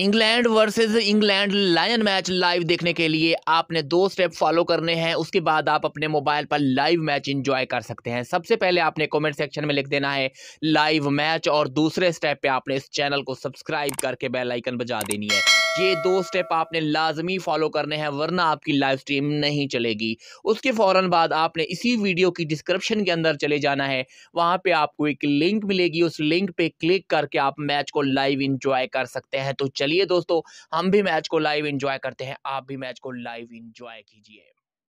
England versus England lion match live देखने के लिए आपने दो स्टेप फॉलो करने हैं उसके बाद आप अपने मोबाइल पर लाइव मैच एंजॉय कर सकते हैं सबसे पहले आपने कमेंट सेक्शन में लिख देना है लाइव मैच और दूसरे स्टेप पे आपने इस चैनल को सब्सक्राइब करके बेल आइकन बजा देनी है ये दो स्टेप आपने लाजमी फॉलो करने हैं वरना आपकी लाइव स्ट्रीम नहीं चलेगी उसके फ़ौर बाद आपने इसी वीडियो की डिस्क्रिप्शन के अंदर चले जाना है वहाँ पर आपको एक लिंक मिलेगी उस लिंक पर क्लिक करके आप मैच को लाइव इंजॉय कर सकते हैं तो चलिए दोस्तों हम भी मैच को लाइव इंजॉय करते हैं आप भी मैच को लाइव इंजॉय कीजिए